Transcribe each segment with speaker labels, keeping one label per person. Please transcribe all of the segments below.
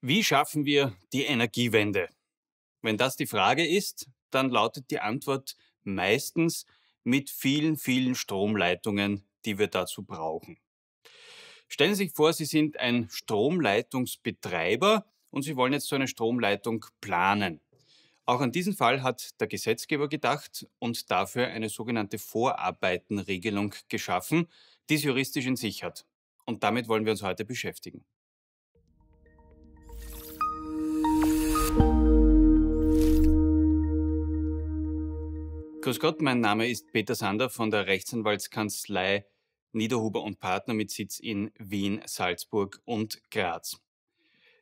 Speaker 1: Wie schaffen wir die Energiewende? Wenn das die Frage ist, dann lautet die Antwort meistens mit vielen, vielen Stromleitungen, die wir dazu brauchen. Stellen Sie sich vor, Sie sind ein Stromleitungsbetreiber und Sie wollen jetzt so eine Stromleitung planen. Auch an diesen Fall hat der Gesetzgeber gedacht und dafür eine sogenannte Vorarbeitenregelung geschaffen, die es juristisch in sich hat. Und damit wollen wir uns heute beschäftigen. Grüß Gott, mein Name ist Peter Sander von der Rechtsanwaltskanzlei Niederhuber und Partner mit Sitz in Wien, Salzburg und Graz.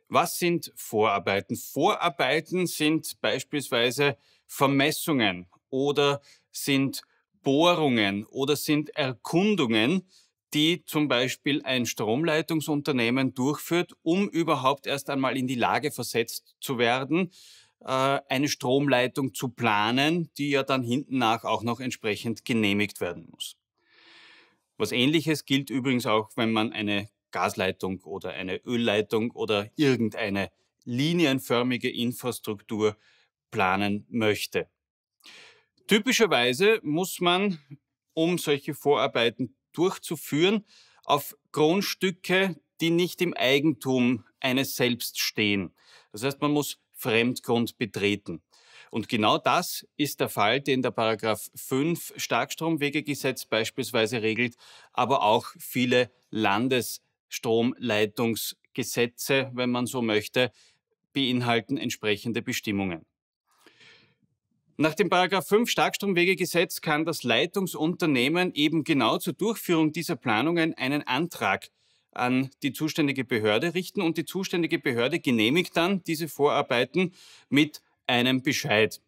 Speaker 1: Was sind Vorarbeiten? Vorarbeiten sind beispielsweise Vermessungen oder sind Bohrungen oder sind Erkundungen, die zum Beispiel ein Stromleitungsunternehmen durchführt, um überhaupt erst einmal in die Lage versetzt zu werden, äh, eine Stromleitung zu planen, die ja dann hinten nach auch noch entsprechend genehmigt werden muss. Was ähnliches gilt übrigens auch, wenn man eine Gasleitung oder eine Ölleitung oder irgendeine linienförmige Infrastruktur planen möchte. Typischerweise muss man, um solche Vorarbeiten durchzuführen, auf Grundstücke, die nicht im Eigentum eines selbst stehen. Das heißt, man muss Fremdgrund betreten. Und genau das ist der Fall, den der Paragraph 5 Starkstromwegegesetz beispielsweise regelt, aber auch viele Landesstromleitungsgesetze, wenn man so möchte, beinhalten entsprechende Bestimmungen. Nach dem Paragraph 5 Starkstromwegegesetz kann das Leitungsunternehmen eben genau zur Durchführung dieser Planungen einen Antrag an die zuständige Behörde richten und die zuständige Behörde genehmigt dann diese Vorarbeiten mit einem Bescheid.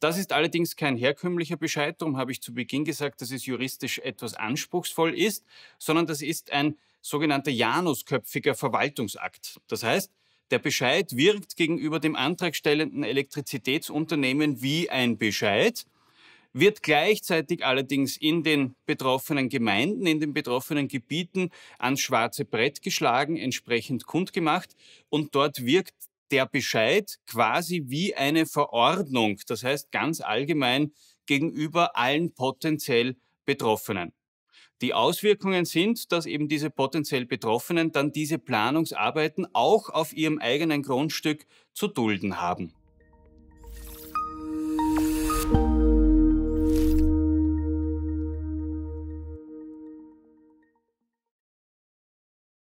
Speaker 1: Das ist allerdings kein herkömmlicher Bescheid, darum habe ich zu Beginn gesagt, dass es juristisch etwas anspruchsvoll ist, sondern das ist ein sogenannter janusköpfiger Verwaltungsakt. Das heißt, der Bescheid wirkt gegenüber dem antragstellenden Elektrizitätsunternehmen wie ein Bescheid wird gleichzeitig allerdings in den betroffenen Gemeinden, in den betroffenen Gebieten ans schwarze Brett geschlagen, entsprechend kundgemacht und dort wirkt der Bescheid quasi wie eine Verordnung, das heißt ganz allgemein gegenüber allen potenziell Betroffenen. Die Auswirkungen sind, dass eben diese potenziell Betroffenen dann diese Planungsarbeiten auch auf ihrem eigenen Grundstück zu dulden haben.